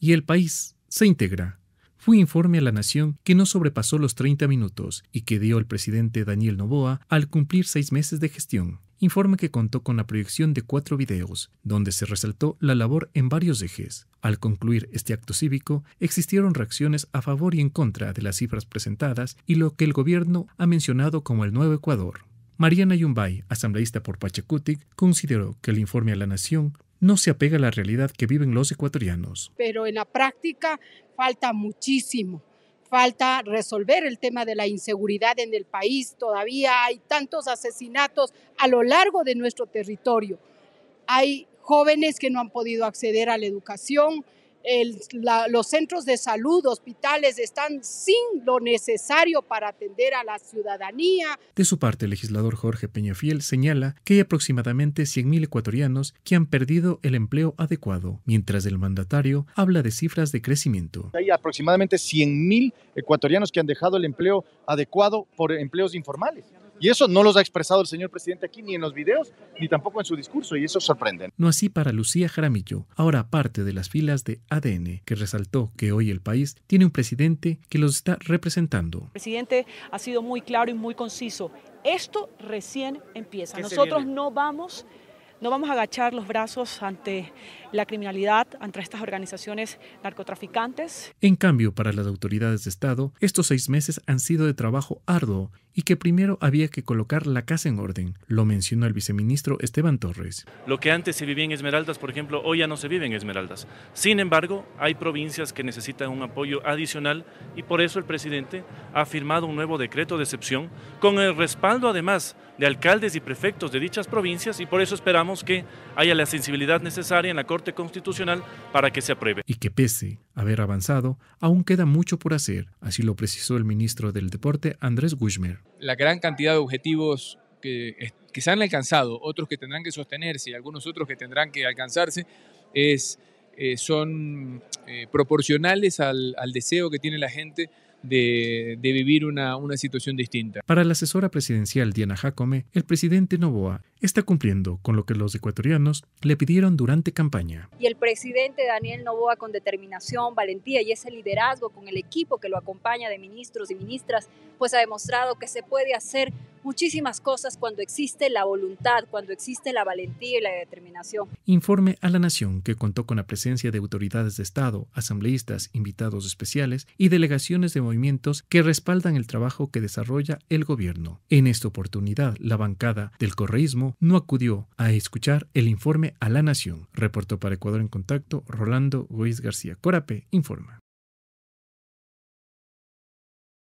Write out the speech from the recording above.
y el país se integra. Fue informe a la nación que no sobrepasó los 30 minutos y que dio el presidente Daniel Novoa al cumplir seis meses de gestión. Informe que contó con la proyección de cuatro videos, donde se resaltó la labor en varios ejes. Al concluir este acto cívico, existieron reacciones a favor y en contra de las cifras presentadas y lo que el gobierno ha mencionado como el nuevo Ecuador. Mariana Yumbay, asambleísta por Pachacutic, consideró que el informe a la Nación no se apega a la realidad que viven los ecuatorianos. Pero en la práctica falta muchísimo. Falta resolver el tema de la inseguridad en el país. Todavía hay tantos asesinatos a lo largo de nuestro territorio. Hay jóvenes que no han podido acceder a la educación, los centros de salud, hospitales están sin lo necesario para atender a la ciudadanía. De su parte, el legislador Jorge Peñafiel señala que hay aproximadamente 100.000 ecuatorianos que han perdido el empleo adecuado, mientras el mandatario habla de cifras de crecimiento. Hay aproximadamente 100.000 ecuatorianos que han dejado el empleo adecuado por empleos informales. Y eso no los ha expresado el señor presidente aquí, ni en los videos, ni tampoco en su discurso, y eso sorprende. No así para Lucía Jaramillo, ahora parte de las filas de ADN, que resaltó que hoy el país tiene un presidente que los está representando. El presidente ha sido muy claro y muy conciso. Esto recién empieza. Nosotros no vamos no vamos a agachar los brazos ante la criminalidad, ante estas organizaciones narcotraficantes. En cambio, para las autoridades de Estado, estos seis meses han sido de trabajo arduo y que primero había que colocar la casa en orden, lo mencionó el viceministro Esteban Torres. Lo que antes se vivía en Esmeraldas, por ejemplo, hoy ya no se vive en Esmeraldas. Sin embargo, hay provincias que necesitan un apoyo adicional y por eso el presidente ha firmado un nuevo decreto de excepción con el respaldo además de alcaldes y prefectos de dichas provincias y por eso esperamos que haya la sensibilidad necesaria en la Corte Constitucional para que se apruebe. Y que pese a haber avanzado, aún queda mucho por hacer, así lo precisó el ministro del Deporte, Andrés Guzmán. La gran cantidad de objetivos que, que se han alcanzado, otros que tendrán que sostenerse y algunos otros que tendrán que alcanzarse, es, eh, son eh, proporcionales al, al deseo que tiene la gente de, vivir una, una situación distinta. Para la asesora presidencial Diana Jacome, el presidente Novoa está cumpliendo con lo que los ecuatorianos le pidieron durante campaña. Y el presidente Daniel Novoa con determinación, valentía y ese liderazgo con el equipo que lo acompaña de ministros y ministras, pues ha demostrado que se puede hacer muchísimas cosas cuando existe la voluntad, cuando existe la valentía y la determinación. Informe a la Nación, que contó con la presencia de autoridades de Estado, asambleístas, invitados especiales y delegaciones de movimientos que respaldan el trabajo que desarrolla el gobierno. En esta oportunidad, la bancada del correísmo no acudió a escuchar el informe a la Nación, reportó para Ecuador en Contacto Rolando Ruiz García Corape, informa.